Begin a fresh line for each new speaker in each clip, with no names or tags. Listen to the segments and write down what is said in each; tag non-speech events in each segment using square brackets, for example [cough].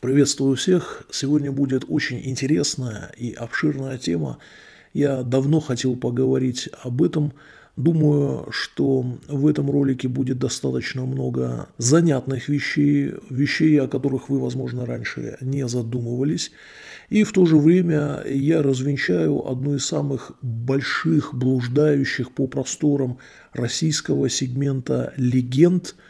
Приветствую всех. Сегодня будет очень интересная и обширная тема. Я давно хотел поговорить об этом. Думаю, что в этом ролике будет достаточно много занятных вещей, вещей, о которых вы, возможно, раньше не задумывались. И в то же время я развенчаю одну из самых больших блуждающих по просторам российского сегмента легенд –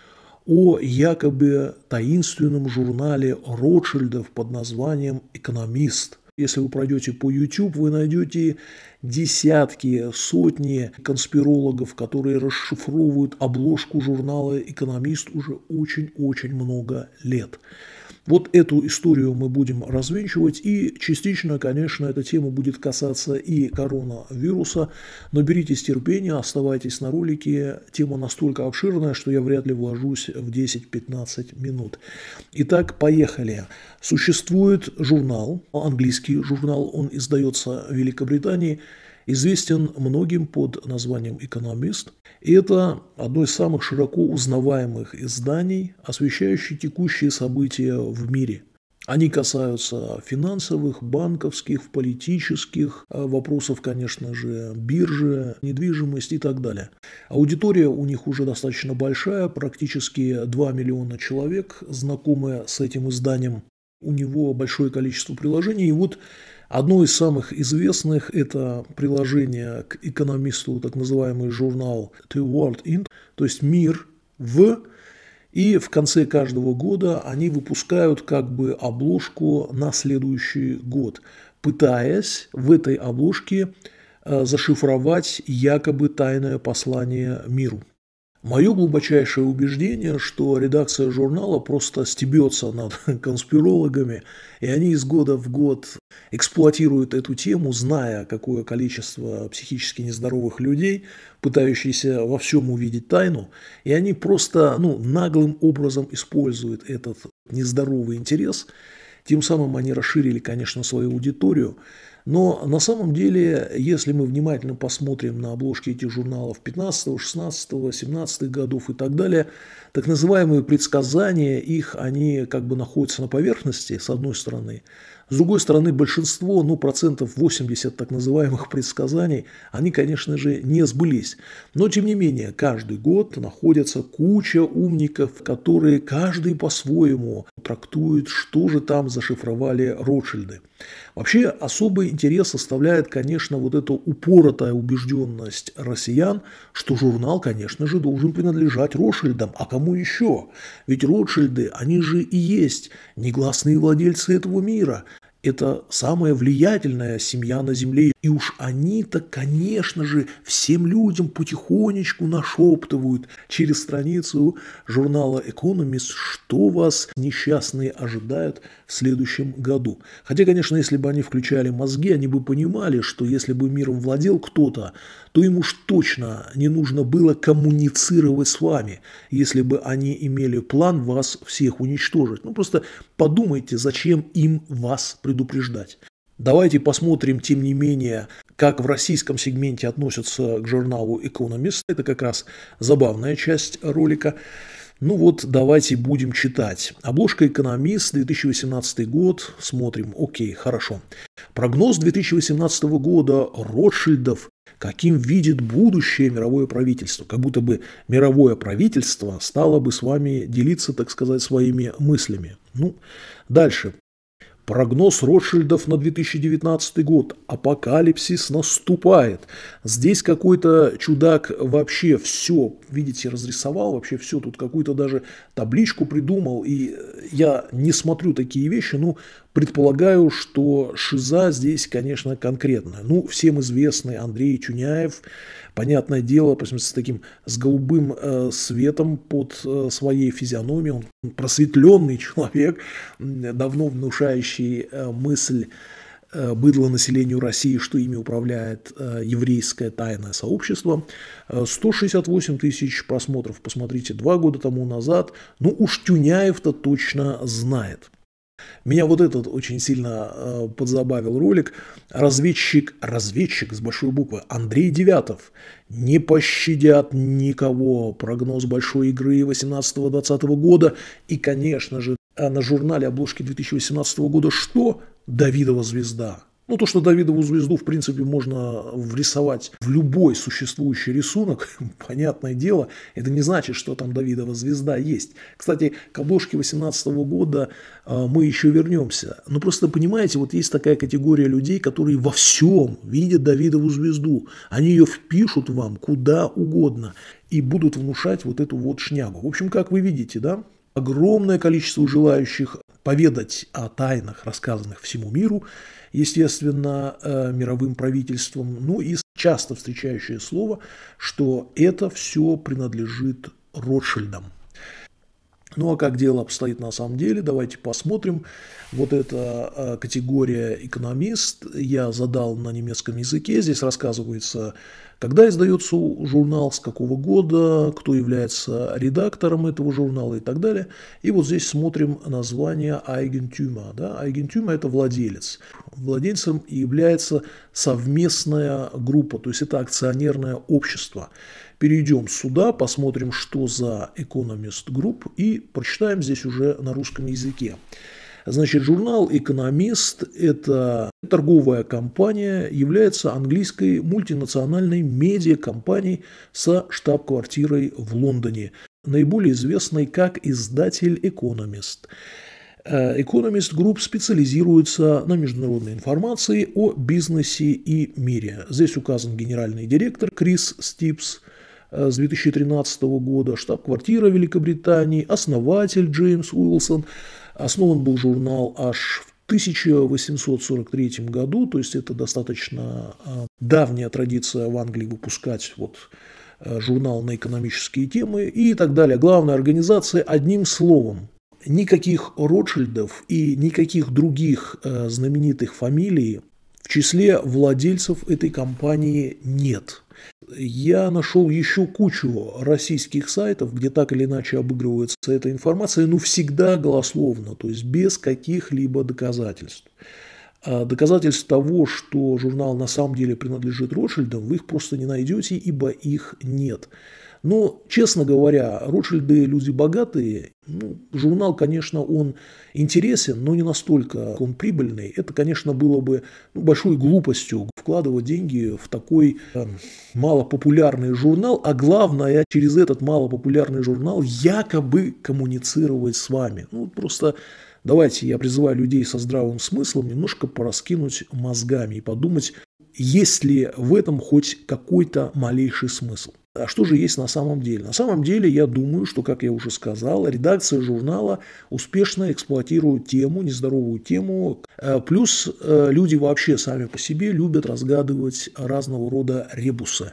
о якобы таинственном журнале Ротшильдов под названием «Экономист». Если вы пройдете по YouTube, вы найдете десятки, сотни конспирологов, которые расшифровывают обложку журнала «Экономист» уже очень-очень много лет. Вот эту историю мы будем развенчивать, и частично, конечно, эта тема будет касаться и коронавируса, но беритесь терпения, оставайтесь на ролике, тема настолько обширная, что я вряд ли вложусь в 10-15 минут. Итак, поехали. Существует журнал, английский журнал, он издается в Великобритании, известен многим под названием «Экономист», и это одно из самых широко узнаваемых изданий, освещающих текущие события в мире. Они касаются финансовых, банковских, политических а вопросов, конечно же, биржи, недвижимости и так далее. Аудитория у них уже достаточно большая, практически 2 миллиона человек знакомы с этим изданием. У него большое количество приложений, и вот Одно из самых известных – это приложение к экономисту, так называемый журнал «The World In», то есть «Мир в», и в конце каждого года они выпускают как бы обложку на следующий год, пытаясь в этой обложке э, зашифровать якобы тайное послание миру. Мое глубочайшее убеждение, что редакция журнала просто стебется над [laughs] конспирологами, и они из года в год эксплуатируют эту тему, зная, какое количество психически нездоровых людей, пытающихся во всем увидеть тайну, и они просто ну, наглым образом используют этот нездоровый интерес. Тем самым они расширили, конечно, свою аудиторию. Но на самом деле, если мы внимательно посмотрим на обложки этих журналов 15, 16, 17 годов и так далее, так называемые предсказания их, они как бы находятся на поверхности, с одной стороны, с другой стороны, большинство, ну процентов 80 так называемых предсказаний, они, конечно же, не сбылись. Но, тем не менее, каждый год находится куча умников, которые каждый по-своему трактует, что же там зашифровали Ротшильды. Вообще, особый интерес составляет, конечно, вот эта упоротая убежденность россиян, что журнал, конечно же, должен принадлежать Ротшильдам, а кому еще? Ведь Ротшильды, они же и есть негласные владельцы этого мира, это самая влиятельная семья на земле. И уж они-то, конечно же, всем людям потихонечку нашептывают через страницу журнала «Экономист», что вас несчастные ожидают в следующем году. Хотя, конечно, если бы они включали мозги, они бы понимали, что если бы миром владел кто-то, то им уж точно не нужно было коммуницировать с вами, если бы они имели план вас всех уничтожить. Ну, просто подумайте, зачем им вас предупреждать. Давайте посмотрим, тем не менее, как в российском сегменте относятся к журналу «Экономист». Это как раз забавная часть ролика. Ну вот, давайте будем читать. Обложка «Экономист», 2018 год. Смотрим. Окей, хорошо. Прогноз 2018 года Ротшильдов каким видит будущее мировое правительство, как будто бы мировое правительство стало бы с вами делиться, так сказать, своими мыслями. Ну, дальше. Прогноз Ротшильдов на 2019 год. Апокалипсис наступает. Здесь какой-то чудак вообще все, видите, разрисовал, вообще все. Тут какую-то даже табличку придумал. И я не смотрю такие вещи, ну, предполагаю, что шиза здесь, конечно, конкретная. Ну, всем известный Андрей Чуняев, понятное дело, посмотрите с таким, с голубым э, светом под э, своей физиономией. Он просветленный [laughs] человек, давно внушающий случае э, мысль э, быдло населению России, что ими управляет э, еврейское тайное сообщество. 168 тысяч просмотров, посмотрите, два года тому назад. Ну уж Тюняев-то точно знает. Меня вот этот очень сильно э, подзабавил ролик. Разведчик, разведчик с большой буквы Андрей Девятов. Не пощадят никого. Прогноз большой игры 18-20 года. И, конечно же, а на журнале обложки 2018 года «Что? Давидова звезда». Ну, то, что Давидову звезду, в принципе, можно врисовать в любой существующий рисунок, [laughs] понятное дело, это не значит, что там Давидова звезда есть. Кстати, к обложке 2018 года э, мы еще вернемся. Но ну, просто понимаете, вот есть такая категория людей, которые во всем видят Давидову звезду. Они ее впишут вам куда угодно и будут внушать вот эту вот шнягу. В общем, как вы видите, да, огромное количество желающих поведать о тайнах, рассказанных всему миру, естественно, э, мировым правительством. Ну и часто встречающее слово, что это все принадлежит Ротшильдам. Ну а как дело обстоит на самом деле, давайте посмотрим. Вот эта э, категория экономист я задал на немецком языке. Здесь рассказывается когда издается журнал, с какого года, кто является редактором этого журнала и так далее. И вот здесь смотрим название Eigentümer. Да? Eigentümer – это владелец. Владельцем является совместная группа, то есть это акционерное общество. Перейдем сюда, посмотрим, что за Economist Group и прочитаем здесь уже на русском языке. Значит, журнал «Экономист» – это торговая компания, является английской мультинациональной медиакомпанией со штаб-квартирой в Лондоне, наиболее известной как издатель «Экономист». Economist э, Group специализируется на международной информации о бизнесе и мире. Здесь указан генеральный директор Крис Стипс э, с 2013 года, штаб-квартира Великобритании, основатель Джеймс Уилсон – Основан был журнал аж в 1843 году, то есть это достаточно а, давняя традиция в Англии выпускать вот э, журнал на экономические темы и так далее. Главная организация одним словом. Никаких Ротшильдов и никаких других э, знаменитых фамилий в числе владельцев этой компании нет я нашел еще кучу российских сайтов, где так или иначе обыгрывается эта информация, но всегда голословно, то есть без каких-либо доказательств. А доказательств того, что журнал на самом деле принадлежит Ротшильдам, вы их просто не найдете, ибо их нет. Но, ну, честно говоря, Ротшильды люди богатые. Ну, журнал, конечно, он интересен, но не настолько он прибыльный. Это, конечно, было бы ну, большой глупостью вкладывать деньги в такой э, малопопулярный журнал, а главное, через этот малопопулярный журнал якобы коммуницировать с вами. Ну, просто давайте я призываю людей со здравым смыслом немножко пораскинуть мозгами и подумать, есть ли в этом хоть какой-то малейший смысл. А что же есть на самом деле? На самом деле, я думаю, что, как я уже сказал, редакция журнала успешно эксплуатирует тему, нездоровую тему. Э, плюс э, люди вообще сами по себе любят разгадывать разного рода ребусы.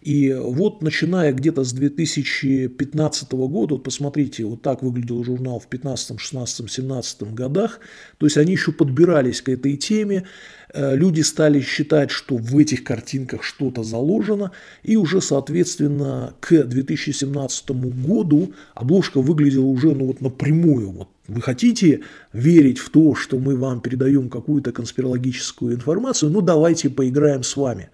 И вот начиная где-то с 2015 года, вот посмотрите, вот так выглядел журнал в 15, 16, 17 годах, то есть они еще подбирались к этой теме, э, люди стали считать, что в этих картинках что-то заложено, и уже, соответственно, к 2017 году обложка выглядела уже ну, вот напрямую. Вот вы хотите верить в то, что мы вам передаем какую-то конспирологическую информацию, ну давайте поиграем с вами.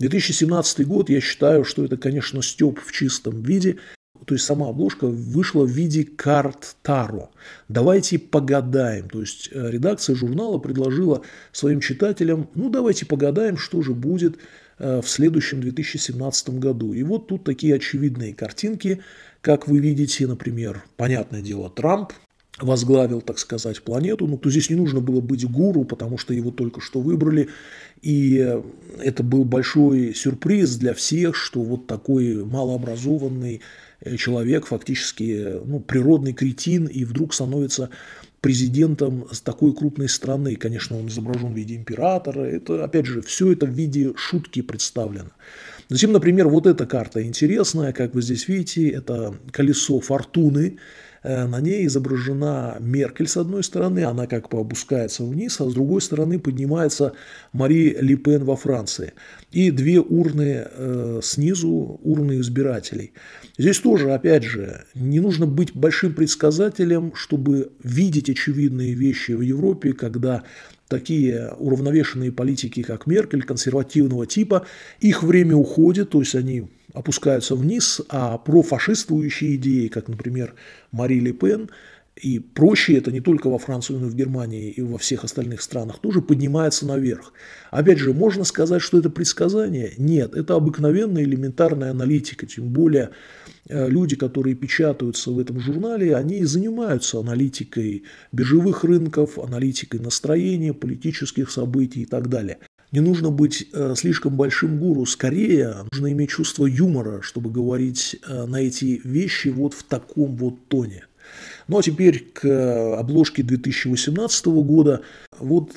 2017 год, я считаю, что это, конечно, степ в чистом виде. То есть сама обложка вышла в виде карт Таро. Давайте погадаем. То есть э, редакция журнала предложила своим читателям, ну давайте погадаем, что же будет э, в следующем 2017 году. И вот тут такие очевидные картинки, как вы видите, например, понятное дело, Трамп, возглавил, так сказать, планету. Ну, то здесь не нужно было быть гуру, потому что его только что выбрали. И э, это был большой сюрприз для всех, что вот такой малообразованный э, человек, фактически э, ну, природный кретин, и вдруг становится президентом такой крупной страны. Конечно, он изображен в виде императора. Это, опять же, все это в виде шутки представлено. Затем, например, вот эта карта интересная, как вы здесь видите, это колесо фортуны, Э, на ней изображена Меркель с одной стороны, она как бы опускается вниз, а с другой стороны поднимается Мари Липен во Франции. И две урны э, снизу, урны избирателей. Здесь тоже, опять же, не нужно быть большим предсказателем, чтобы видеть очевидные вещи в Европе, когда такие уравновешенные политики, как Меркель, консервативного типа, их время уходит, то есть они опускаются вниз, а профашистующие идеи, как, например, Мари Ле Пен и прочие, это не только во Франции, но и в Германии и во всех остальных странах, тоже поднимаются наверх. Опять же, можно сказать, что это предсказание? Нет, это обыкновенная элементарная аналитика, тем более э, люди, которые печатаются в этом журнале, они и занимаются аналитикой биржевых рынков, аналитикой настроения, политических событий и так далее. Не нужно быть э, слишком большим гуру, скорее нужно иметь чувство юмора, чтобы говорить э, на эти вещи вот в таком вот тоне. Ну а теперь к э, обложке 2018 года. Вот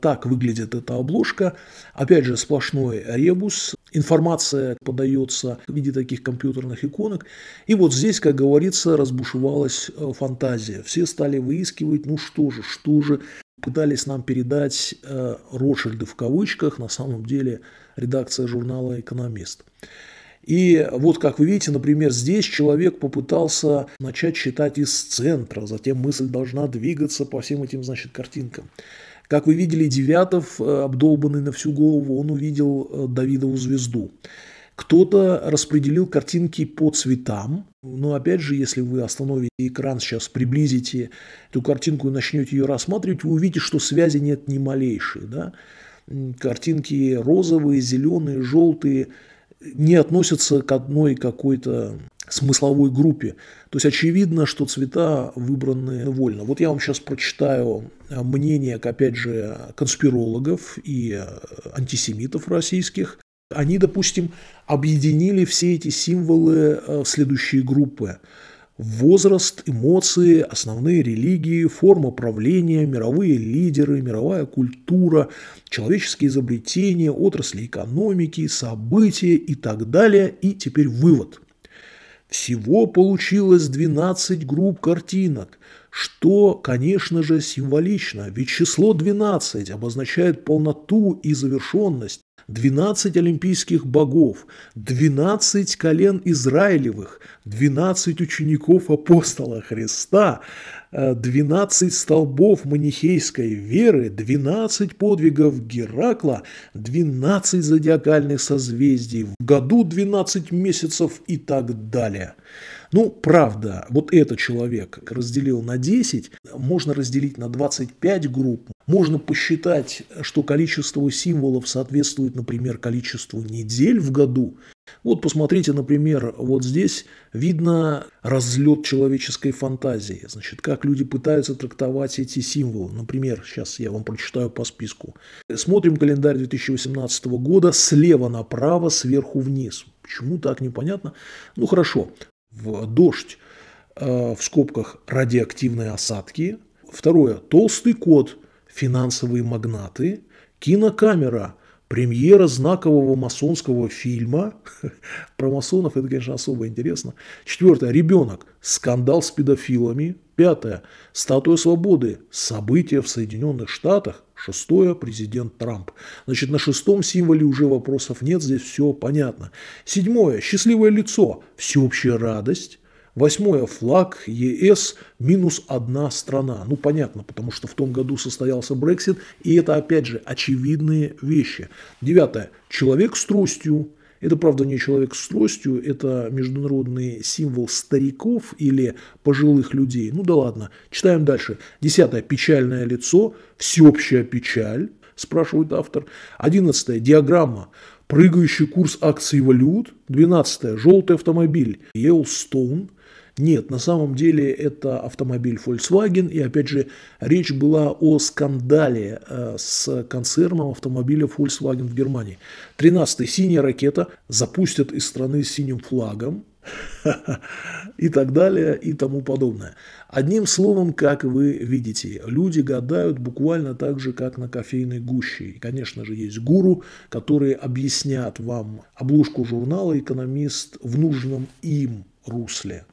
так выглядит эта обложка. Опять же, сплошной ребус. Информация подается в виде таких компьютерных иконок. И вот здесь, как говорится, разбушевалась фантазия. Все стали выискивать, ну что же, что же пытались нам передать э, Ротшильды в кавычках, на самом деле редакция журнала «Экономист». И вот, как вы видите, например, здесь человек попытался начать считать из центра, затем мысль должна двигаться по всем этим, значит, картинкам. Как вы видели, Девятов, э, обдолбанный на всю голову, он увидел э, Давидову звезду. Кто-то распределил картинки по цветам. Но опять же, если вы остановите экран сейчас, приблизите эту картинку и начнете ее рассматривать, вы увидите, что связи нет ни малейшей. Да? Картинки розовые, зеленые, желтые не относятся к одной какой-то смысловой группе. То есть очевидно, что цвета выбраны вольно. Вот я вам сейчас прочитаю э, мнение, опять же, конспирологов и э, антисемитов российских. Они, допустим, объединили все эти символы э, в следующие группы. Возраст, эмоции, основные религии, форма правления, мировые лидеры, мировая культура, человеческие изобретения, отрасли экономики, события и так далее. И теперь вывод. Всего получилось 12 групп картинок что, конечно же, символично, ведь число 12 обозначает полноту и завершенность, 12 олимпийских богов, 12 колен Израилевых, 12 учеников апостола Христа, 12 э, столбов манихейской веры, 12 подвигов Геракла, 12 зодиакальных созвездий, в году 12 месяцев и так далее. Ну, правда, вот этот человек разделил на 10, можно разделить на 25 групп, можно посчитать, что количество символов соответствует, например, количеству недель в году. Вот посмотрите, например, вот здесь видно разлет человеческой фантазии. Значит, как люди пытаются трактовать эти символы. Например, сейчас я вам прочитаю по списку. Смотрим календарь 2018 года слева направо, сверху вниз. Почему так непонятно? Ну хорошо, в дождь, э, в скобках радиоактивные осадки. Второе. Толстый кот, финансовые магнаты, кинокамера, премьера знакового масонского фильма. [laughs] Про масонов это, конечно, особо интересно. Четвертое. Ребенок, скандал с педофилами, Пятое. Статуя свободы. События в Соединенных Штатах. Шестое – президент Трамп. Значит, на шестом символе уже вопросов нет, здесь все понятно. Седьмое – счастливое лицо, всеобщая радость. Восьмое – флаг ЕС минус одна страна. Ну, понятно, потому что в том году состоялся Брексит, и это, опять же, очевидные вещи. Девятое – человек с тростью, это, правда, не человек с тростью, это международный символ стариков или пожилых людей. Ну да ладно, читаем дальше. Десятое. Печальное лицо, всеобщая печаль, спрашивает автор. Одиннадцатое. Диаграмма. Прыгающий курс акций валют. Двенадцатое. Желтый автомобиль. Yellowstone. Нет, на самом деле это автомобиль Volkswagen, и опять же, речь была о скандале э, с концерном автомобиля Volkswagen в Германии. 13 синяя ракета запустят из страны с синим флагом, [laughs] и так далее, и тому подобное. Одним словом, как вы видите, люди гадают буквально так же, как на кофейной гуще. И, конечно же, есть гуру, которые объяснят вам обложку журнала «Экономист» в нужном им русле.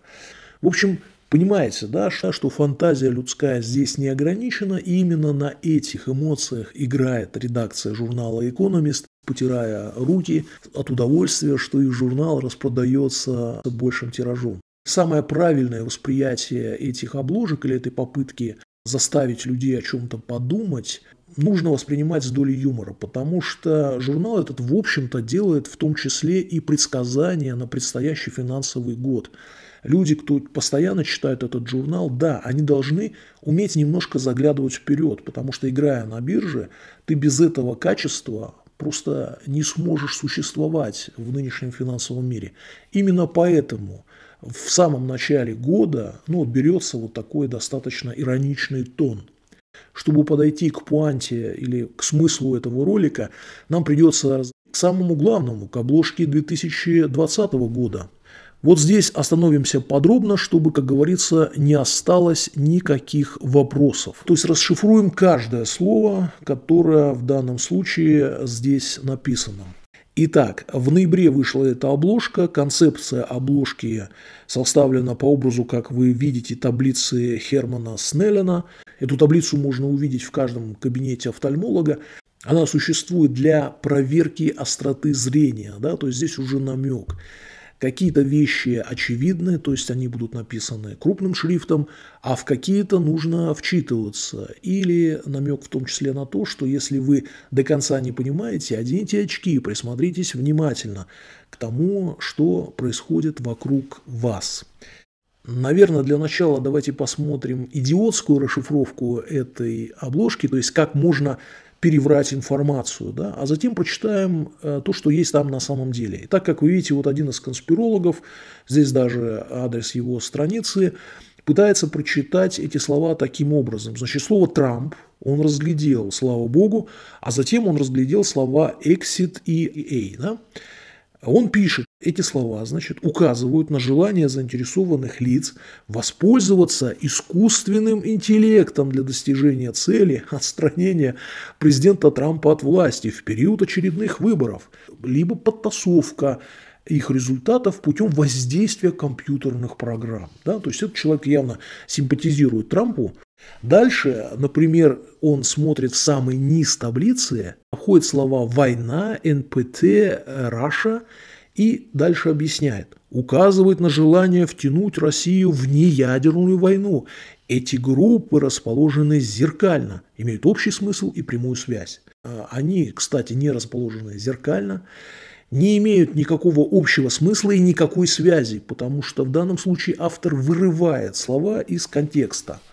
В общем, понимаете, да, что фантазия людская здесь не ограничена, и именно на этих эмоциях играет редакция журнала «Экономист», потирая руки от удовольствия, что их журнал распродается большим тиражом. Самое правильное восприятие этих обложек или этой попытки заставить людей о чем-то подумать нужно воспринимать с долей юмора, потому что журнал этот, в общем-то, делает в том числе и предсказания на предстоящий финансовый год. Люди, кто постоянно читает этот журнал, да, они должны уметь немножко заглядывать вперед, потому что, играя на бирже, ты без этого качества просто не сможешь существовать в нынешнем финансовом мире. Именно поэтому в самом начале года ну, берется вот такой достаточно ироничный тон – чтобы подойти к пуанте или к смыслу этого ролика, нам придется к самому главному, к обложке 2020 года. Вот здесь остановимся подробно, чтобы, как говорится, не осталось никаких вопросов. То есть расшифруем каждое слово, которое в данном случае здесь написано. Итак, в ноябре вышла эта обложка. Концепция обложки составлена по образу, как вы видите, таблицы Хермана Снеллена – Эту таблицу можно увидеть в каждом кабинете офтальмолога. Она существует для проверки остроты зрения, да, то есть здесь уже намек. Какие-то вещи очевидны, то есть они будут написаны крупным шрифтом, а в какие-то нужно вчитываться. Или намек в том числе на то, что если вы до конца не понимаете, оденьте очки, и присмотритесь внимательно к тому, что происходит вокруг вас. Наверное, для начала давайте посмотрим идиотскую расшифровку этой обложки, то есть как можно переврать информацию, да, а затем прочитаем э, то, что есть там на самом деле. И так как вы видите, вот один из конспирологов, здесь даже адрес его страницы, пытается прочитать эти слова таким образом. Значит, слово «Трамп» он разглядел, слава богу, а затем он разглядел слова «exit» и e «a». Да? Он пишет, эти слова, значит, указывают на желание заинтересованных лиц воспользоваться искусственным интеллектом для достижения цели отстранения президента Трампа от власти в период очередных выборов, либо подтасовка их результатов путем воздействия компьютерных программ. Да? То есть этот человек явно симпатизирует Трампу. Дальше, например, он смотрит в самый низ таблицы, обходит слова «война», «НПТ», «Раша», и дальше объясняет. Указывает на желание втянуть Россию в неядерную войну. Эти группы расположены зеркально, имеют общий смысл и прямую связь. А, они, кстати, не расположены зеркально, не имеют никакого общего смысла и никакой связи, потому что в данном случае автор вырывает слова из контекста –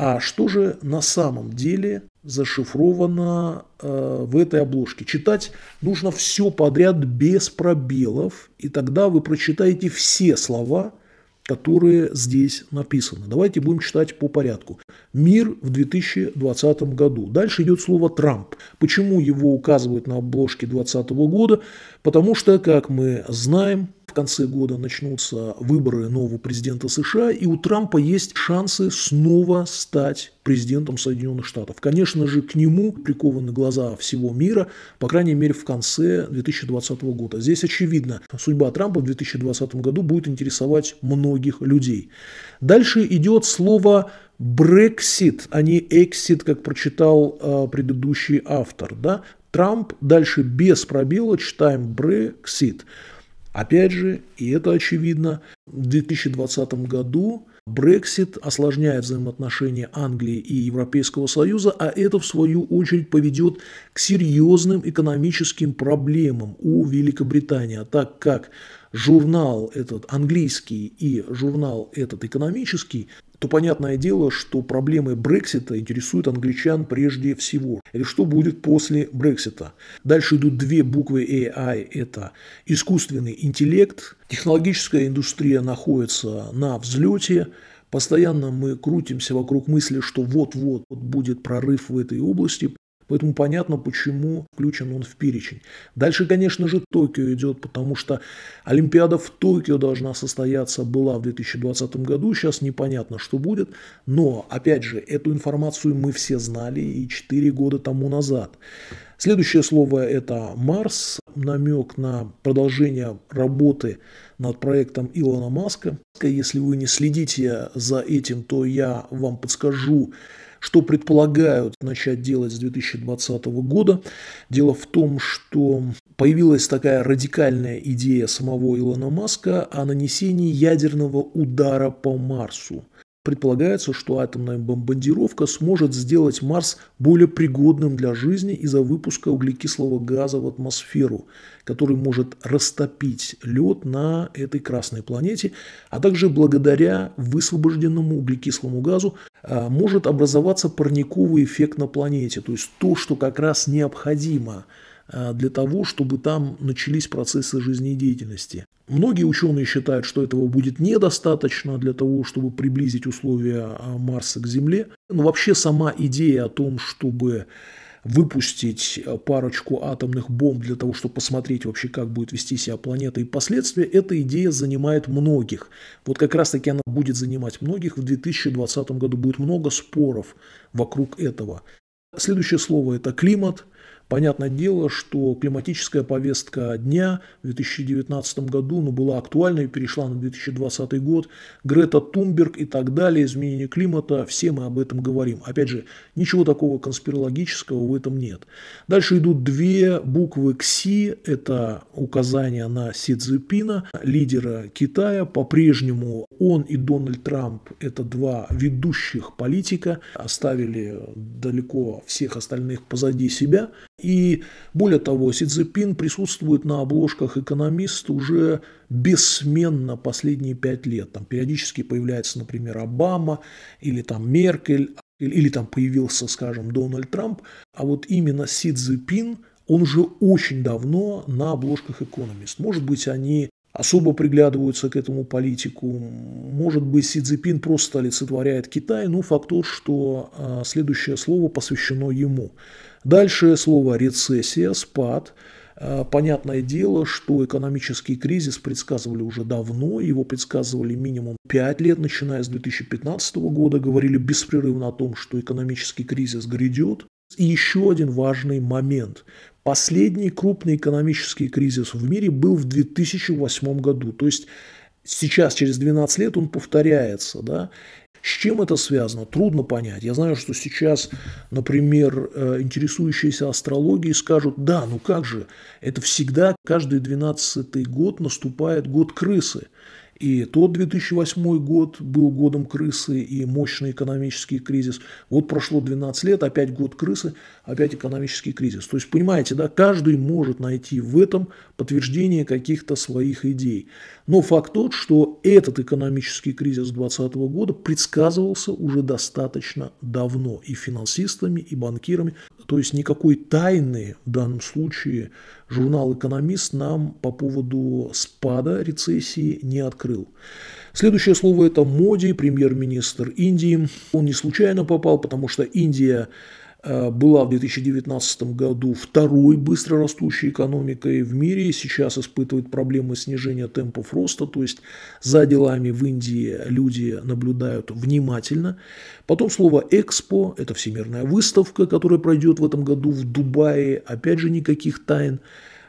а что же на самом деле зашифровано э, в этой обложке? Читать нужно все подряд без пробелов, и тогда вы прочитаете все слова, которые здесь написаны. Давайте будем читать по порядку. Мир в 2020 году. Дальше идет слово Трамп. Почему его указывают на обложке 2020 года? Потому что, как мы знаем, конце года начнутся выборы нового президента США, и у Трампа есть шансы снова стать президентом Соединенных Штатов. Конечно же, к нему прикованы глаза всего мира, по крайней мере, в конце 2020 года. Здесь очевидно, судьба Трампа в 2020 году будет интересовать многих людей. Дальше идет слово Brexit, а не exit, как прочитал э, предыдущий автор. Да? Трамп дальше без пробела читаем Brexit. Опять же, и это очевидно, в 2020 году Брексит осложняет взаимоотношения Англии и Европейского Союза, а это, в свою очередь, поведет к серьезным экономическим проблемам у Великобритании, так как журнал этот английский и журнал этот экономический то понятное дело, что проблемы Брексита интересуют англичан прежде всего. И что будет после Брексита? Дальше идут две буквы AI – это искусственный интеллект. Технологическая индустрия находится на взлете. Постоянно мы крутимся вокруг мысли, что вот-вот будет прорыв в этой области. Поэтому понятно, почему включен он в перечень. Дальше, конечно же, Токио идет, потому что Олимпиада в Токио должна состояться была в 2020 году. Сейчас непонятно, что будет. Но, опять же, эту информацию мы все знали и 4 года тому назад. Следующее слово – это Марс, намек на продолжение работы над проектом Илона Маска. Если вы не следите за этим, то я вам подскажу что предполагают начать делать с 2020 года. Дело в том, что появилась такая радикальная идея самого Илона Маска о нанесении ядерного удара по Марсу. Предполагается, что атомная бомбардировка сможет сделать Марс более пригодным для жизни из-за выпуска углекислого газа в атмосферу, который может растопить лед на этой красной планете, а также благодаря высвобожденному углекислому газу Э, может образоваться парниковый эффект на планете, то есть то, что как раз необходимо э, для того, чтобы там начались процессы жизнедеятельности. Многие ученые считают, что этого будет недостаточно для того, чтобы приблизить условия э, Марса к Земле. Но вообще сама идея о том, чтобы выпустить э, парочку атомных бомб для того, чтобы посмотреть вообще, как будет вести себя планета и последствия, эта идея занимает многих. Вот как раз-таки она будет занимать многих. В 2020 году будет много споров вокруг этого. Следующее слово – это климат – Понятное дело, что климатическая повестка дня в 2019 году ну, была актуальна и перешла на 2020 год. Грета Тумберг и так далее, изменение климата, все мы об этом говорим. Опять же, ничего такого конспирологического в этом нет. Дальше идут две буквы КСИ, это указание на Си Цзепина, лидера Китая. По-прежнему он и Дональд Трамп – это два ведущих политика, оставили далеко всех остальных позади себя. И более того, Си Цзепин присутствует на обложках «Экономист» уже бессменно последние пять лет. Там периодически появляется, например, Обама или там Меркель, или там появился, скажем, Дональд Трамп. А вот именно Си Цзепин, он уже очень давно на обложках «Экономист». Может быть, они особо приглядываются к этому политику. Может быть, Си Цзипин просто олицетворяет Китай, но ну, факт тот, что а, следующее слово посвящено ему. Дальше слово «рецессия», «спад». А, понятное дело, что экономический кризис предсказывали уже давно, его предсказывали минимум 5 лет, начиная с 2015 года, говорили беспрерывно о том, что экономический кризис грядет, и еще один важный момент. Последний крупный экономический кризис в мире был в 2008 году. То есть сейчас, через 12 лет, он повторяется. Да? С чем это связано, трудно понять. Я знаю, что сейчас, например, э, интересующиеся астрологией скажут, да, ну как же, это всегда каждый 12 й год наступает год крысы. И тот 2008 год был годом крысы и мощный экономический кризис. Вот прошло 12 лет, опять год крысы, опять экономический кризис. То есть, понимаете, да, каждый может найти в этом подтверждение каких-то своих идей. Но факт тот, что этот экономический кризис 2020 года предсказывался уже достаточно давно и финансистами, и банкирами. То есть никакой тайны в данном случае журнал «Экономист» нам по поводу спада рецессии не открыл. Следующее слово – это Моди, премьер-министр Индии. Он не случайно попал, потому что Индия Э, была в 2019 году второй быстро растущей экономикой в мире, сейчас испытывает проблемы снижения темпов роста, то есть за делами в Индии люди наблюдают внимательно. Потом слово «экспо» – это всемирная выставка, которая пройдет в этом году в Дубае, опять же никаких тайн.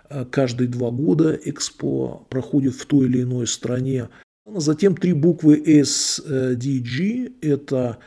Э, каждые два года «Экспо» проходит в той или иной стране. Затем три буквы SDG э, – это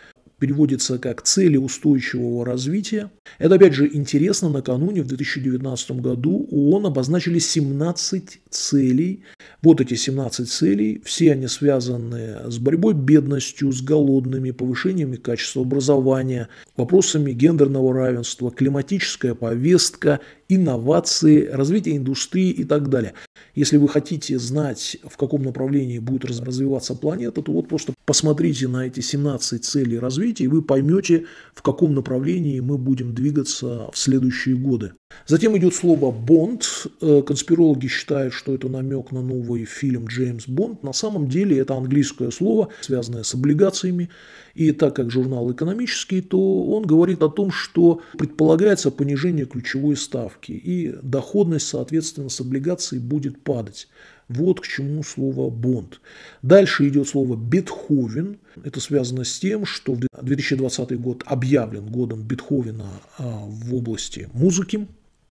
переводится как «Цели устойчивого развития». Это, опять же, интересно, накануне, в 2019 году ООН обозначили 17 целей. Вот эти 17 целей, все они связаны с борьбой бедностью, с голодными, повышениями качества образования, вопросами гендерного равенства, климатическая повестка, инновации, развитие индустрии и так далее. Если вы хотите знать, в каком направлении будет развиваться планета, то вот просто посмотрите на эти 17 целей развития, и вы поймете, в каком направлении мы будем двигаться в следующие годы. Затем идет слово «бонд». Э, конспирологи считают, что это намек на новый фильм «Джеймс Бонд». На самом деле это английское слово, связанное с облигациями. И так как журнал экономический, то он говорит о том, что предполагается понижение ключевой ставки, и доходность, соответственно, с облигаций будет будет падать. Вот к чему слово «бонд». Дальше идет слово «Бетховен». Это связано с тем, что 2020 год объявлен годом Бетховена а, в области музыки.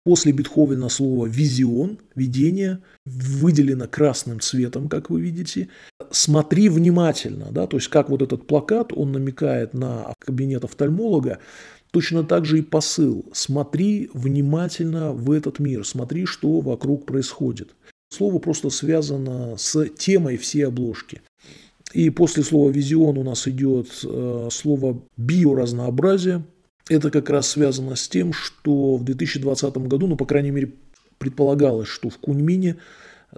После Бетховена слово «визион», «видение» выделено красным цветом, как вы видите. Смотри внимательно, да, то есть как вот этот плакат, он намекает на кабинет офтальмолога, точно так же и посыл. Смотри внимательно в этот мир, смотри, что вокруг происходит. Слово просто связано с темой всей обложки. И после слова «визион» у нас идет э, слово «биоразнообразие», это как раз связано с тем, что в 2020 году, ну, по крайней мере, предполагалось, что в Куньмине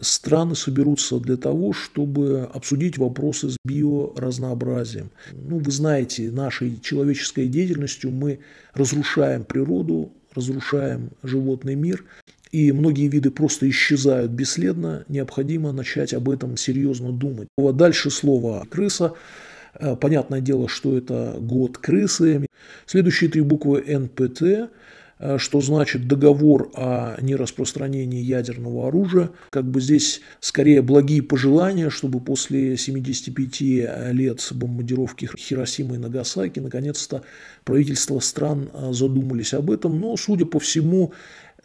страны соберутся для того, чтобы обсудить вопросы с биоразнообразием. Ну, вы знаете, нашей человеческой деятельностью мы разрушаем природу, разрушаем животный мир, и многие виды просто исчезают бесследно, необходимо начать об этом серьезно думать. Вот дальше слово «крыса». Э, понятное дело, что это год крысы. Следующие три буквы НПТ э, что значит договор о нераспространении ядерного оружия. Как бы здесь скорее благие пожелания, чтобы после 75 э, лет бомбардировки Хиросимы и Нагасаки наконец-то правительства стран задумались об этом. Но, судя по всему,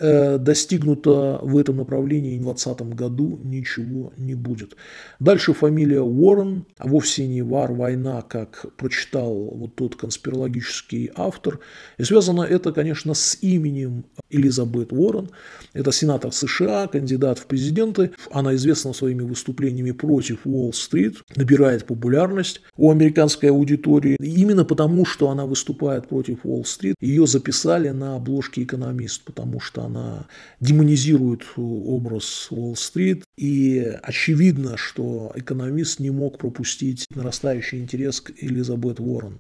Э, достигнуто в этом направлении в 2020 году ничего не будет. Дальше фамилия Уоррен, а вовсе не вар война, как прочитал вот тот конспирологический автор. И связано это, конечно, с именем Элизабет Уоррен. Это сенатор США, кандидат в президенты. Она известна своими выступлениями против Уолл-стрит, набирает популярность у американской аудитории. И именно потому, что она выступает против Уолл-стрит, ее записали на обложке «Экономист», потому что она демонизирует образ Уолл-стрит. И очевидно, что «Экономист» не мог пропустить нарастающий интерес к Элизабет Уоррен.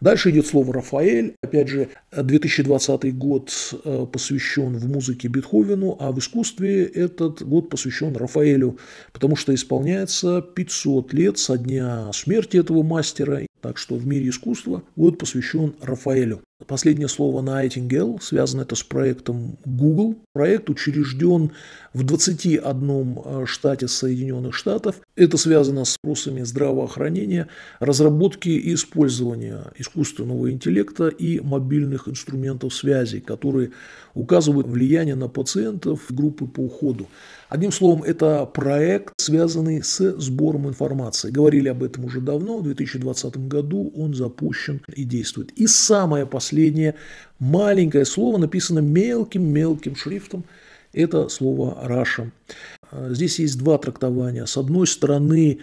Дальше идет слово «Рафаэль». Опять же, 2020 год э, посвящен в музыке Бетховену, а в искусстве этот год посвящен Рафаэлю, потому что исполняется 500 лет со дня смерти этого мастера. Так что в мире искусства год посвящен Рафаэлю. Последнее слово Nightingale, связано это с проектом Google. Проект учрежден в 21 э, штате Соединенных Штатов. Это связано с вопросами здравоохранения, разработки и использования искусственного интеллекта и мобильных инструментов связи, которые указывают влияние на пациентов группы по уходу. Одним словом, это проект, связанный с сбором информации. Говорили об этом уже давно, в 2020 году он запущен и действует. И самое последнее последнее маленькое слово написано мелким-мелким шрифтом. Это слово «раша». А, здесь есть два трактования. С одной стороны,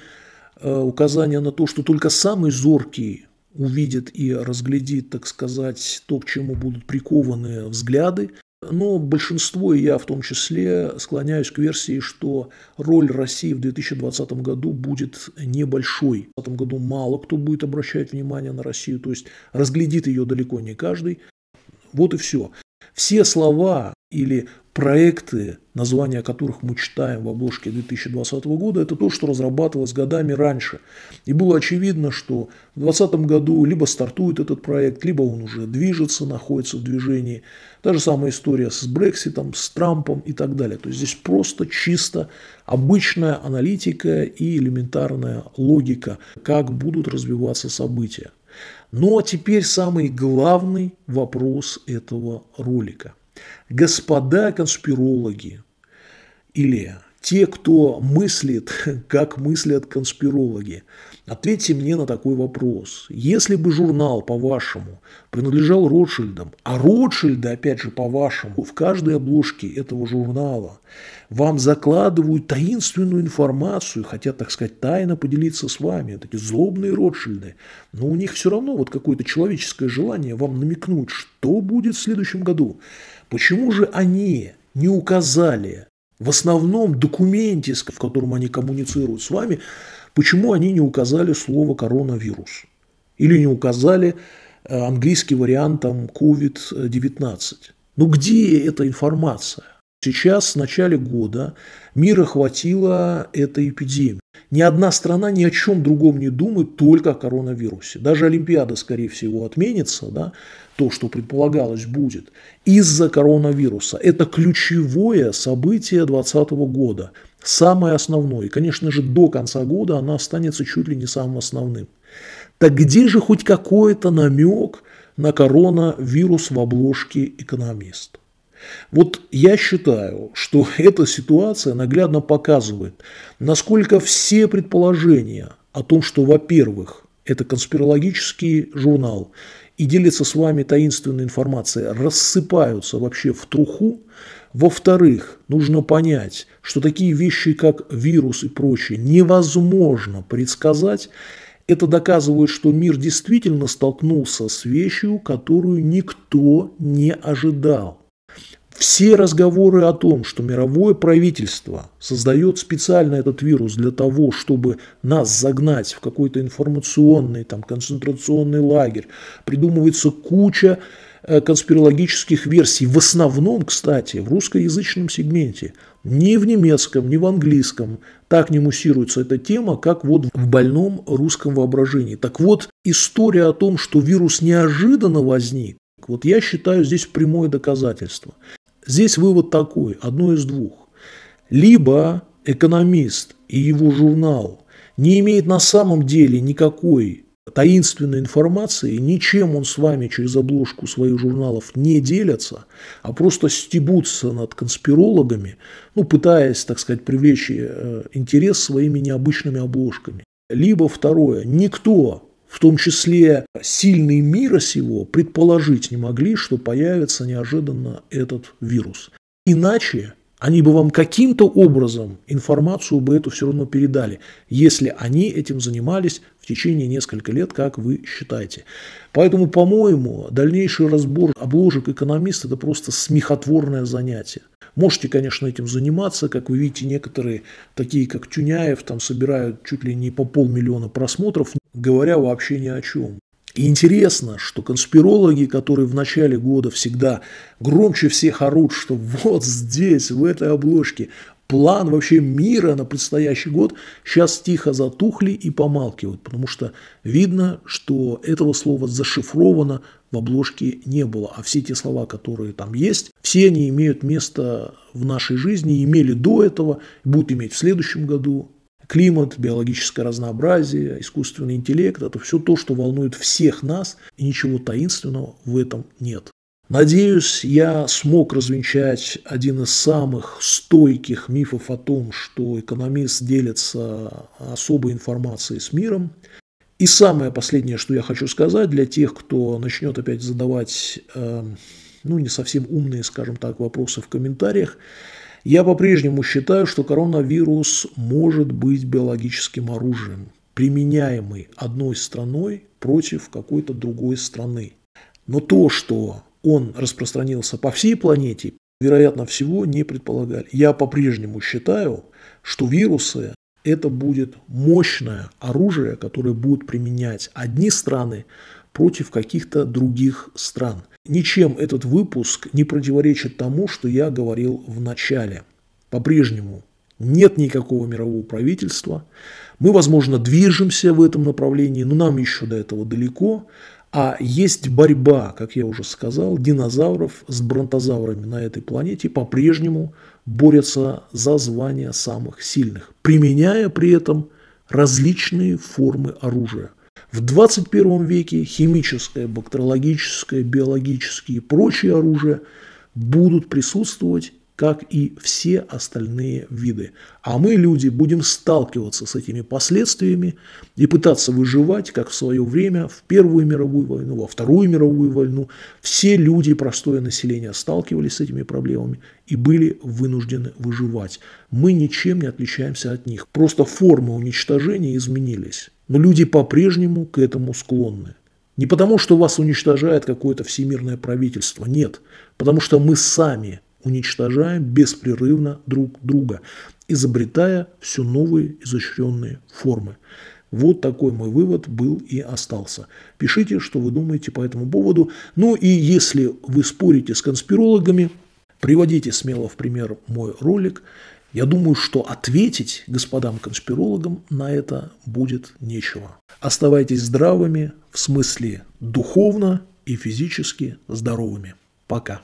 э, указание на то, что только самый зоркий увидит и разглядит, так сказать, то, к чему будут прикованы взгляды, но большинство, и я в том числе, склоняюсь к версии, что роль России в 2020 году будет небольшой. В этом году мало кто будет обращать внимание на Россию, то есть разглядит ее далеко не каждый. Вот и все. Все слова или проекты, названия которых мы читаем в обложке 2020 года, это то, что разрабатывалось годами раньше. И было очевидно, что в 2020 году либо стартует этот проект, либо он уже движется, находится в движении. Та же самая история с Брекситом, с Трампом и так далее. То есть здесь просто чисто обычная аналитика и элементарная логика, как будут развиваться события. Ну а теперь самый главный вопрос этого ролика. Господа конспирологи или те, кто мыслит, [laughs] как мыслят конспирологи, Ответьте мне на такой вопрос. Если бы журнал, по-вашему, принадлежал Ротшильдам, а Ротшильды, опять же, по-вашему, в каждой обложке этого журнала вам закладывают таинственную информацию, хотят, так сказать, тайно поделиться с вами, вот эти злобные Ротшильды, но у них все равно вот какое-то человеческое желание вам намекнуть, что будет в следующем году. Почему же они не указали в основном документе, в котором они коммуницируют с вами, Почему они не указали слово коронавирус? Или не указали э, английский вариант там COVID-19? Ну где эта информация? Сейчас, в начале года, мира хватило этой эпидемии. Ни одна страна ни о чем другом не думает, только о коронавирусе. Даже Олимпиада, скорее всего, отменится, да, то, что предполагалось, будет, из-за коронавируса. Это ключевое событие 2020 года самое основное И, конечно же, до конца года она останется чуть ли не самым основным. Так где же хоть какой-то намек на коронавирус в обложке «Экономист»? Вот я считаю, что [laughs] эта ситуация наглядно показывает, насколько все предположения о том, что, во-первых, это конспирологический журнал, и делится с вами таинственной информацией, рассыпаются вообще в труху, во-вторых, нужно понять, что такие вещи, как вирус и прочее, невозможно предсказать. Это доказывает, что мир действительно столкнулся с вещью, которую никто не ожидал. Все разговоры о том, что мировое правительство создает специально этот вирус для того, чтобы нас загнать в какой-то информационный там, концентрационный лагерь, придумывается куча Э, конспирологических версий, в основном, кстати, в русскоязычном сегменте, ни в немецком, ни в английском так не муссируется эта тема, как вот в больном русском воображении. Так вот, история о том, что вирус неожиданно возник, вот я считаю здесь прямое доказательство. Здесь вывод такой, одно из двух. Либо экономист и его журнал не имеет на самом деле никакой таинственной информации, ничем он с вами через обложку своих журналов не делится, а просто стебутся над конспирологами, ну, пытаясь, так сказать, привлечь э, интерес своими необычными обложками. Либо второе, никто в том числе сильный мира сего, предположить не могли, что появится неожиданно этот вирус. Иначе они бы вам каким-то образом информацию бы эту все равно передали, если они этим занимались в течение нескольких лет, как вы считаете. Поэтому, по-моему, дальнейший разбор обложек экономиста – это просто смехотворное занятие. Можете, конечно, этим заниматься, как вы видите, некоторые, такие как Тюняев, там собирают чуть ли не по полмиллиона просмотров, говоря вообще ни о чем. И интересно, что конспирологи, которые в начале года всегда громче всех орут, что вот здесь, в этой обложке, план вообще мира на предстоящий год, сейчас тихо затухли и помалкивают, потому что видно, что этого слова зашифровано в обложке не было, а все те слова, которые там есть, все они имеют место в нашей жизни, имели до этого, будут иметь в следующем году, климат, биологическое разнообразие, искусственный интеллект – это все то, что волнует всех нас, и ничего таинственного в этом нет. Надеюсь, я смог развенчать один из самых стойких мифов о том, что экономист делится особой информацией с миром. И самое последнее, что я хочу сказать для тех, кто начнет опять задавать, э, ну, не совсем умные, скажем так, вопросы в комментариях – я по-прежнему считаю, что коронавирус может быть биологическим оружием, применяемый одной страной против какой-то другой страны. Но то, что он распространился по всей планете, вероятно всего не предполагали. Я по-прежнему считаю, что вирусы – это будет мощное оружие, которое будут применять одни страны против каких-то других стран – Ничем этот выпуск не противоречит тому, что я говорил в начале. По-прежнему нет никакого мирового правительства. Мы, возможно, движемся в этом направлении, но нам еще до этого далеко. А есть борьба, как я уже сказал, динозавров с бронтозаврами на этой планете по-прежнему борются за звание самых сильных, применяя при этом различные формы оружия. В 21 веке химическое, бактериологическое, биологическое и прочие оружия будут присутствовать, как и все остальные виды. А мы, люди, будем сталкиваться с этими последствиями и пытаться выживать, как в свое время, в Первую мировую войну, во Вторую мировую войну. Все люди, простое население, сталкивались с этими проблемами и были вынуждены выживать. Мы ничем не отличаемся от них, просто формы уничтожения изменились. Но люди по-прежнему к этому склонны. Не потому, что вас уничтожает какое-то всемирное правительство, нет. Потому что мы сами уничтожаем беспрерывно друг друга, изобретая все новые изощренные формы. Вот такой мой вывод был и остался. Пишите, что вы думаете по этому поводу. Ну и если вы спорите с конспирологами, приводите смело в пример мой ролик – я думаю, что ответить господам-конспирологам на это будет нечего. Оставайтесь здравыми, в смысле духовно и физически здоровыми. Пока.